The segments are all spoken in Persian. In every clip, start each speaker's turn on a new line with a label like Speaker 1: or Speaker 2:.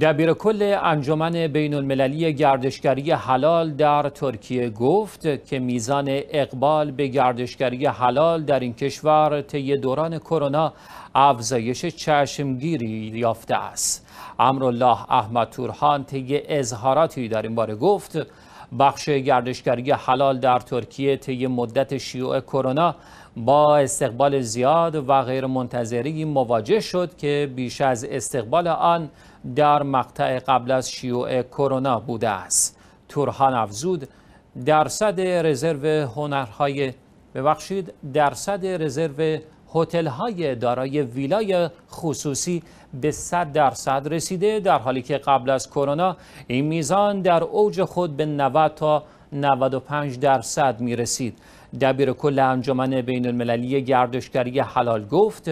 Speaker 1: دبیر کل انجمن بین المللی گردشگری حلال در ترکیه گفت که میزان اقبال به گردشگری حلال در این کشور طی دوران کرونا افزایش چشمگیری یافته است امرالله احمد تورهان طی اظهاراتی در این باره گفت بخش گردشگری حلال در ترکیه طی مدت شیوع کرونا با استقبال زیاد و غیر منتظری مواجه شد که بیش از استقبال آن در مقطع قبل از شیوع کرونا بوده است تورهان افزود درصد رزرو هنرهای ببخشید درصد رزرو هتل های دارای ویلای خصوصی به 100 درصد رسیده در حالی که قبل از کرونا این میزان در اوج خود به 90 تا 95 درصد می رسید دبیر کل انجمن بین المللی گردشگری حلال گفت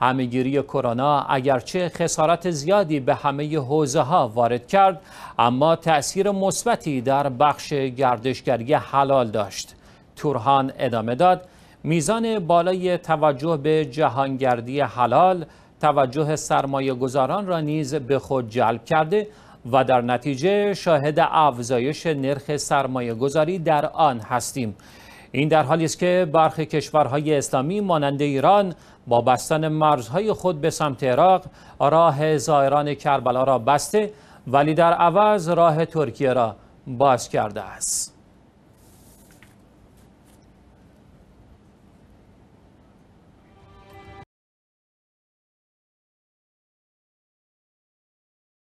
Speaker 1: همهگیری کرونا اگرچه خسارت زیادی به همه حوزه ها وارد کرد اما تأثیر مثبتی در بخش گردشگری حلال داشت تورهان ادامه داد میزان بالای توجه به جهانگردی حلال توجه سرمایه گذاران را نیز به خود جلب کرده و در نتیجه شاهد افزایش نرخ سرمایه گذاری در آن هستیم این در حالی است که برخی کشورهای اسلامی مانند ایران با بستن مرزهای خود به سمت عراق راه زائران کربلا را بسته ولی در عوض راه ترکیه را باز کرده است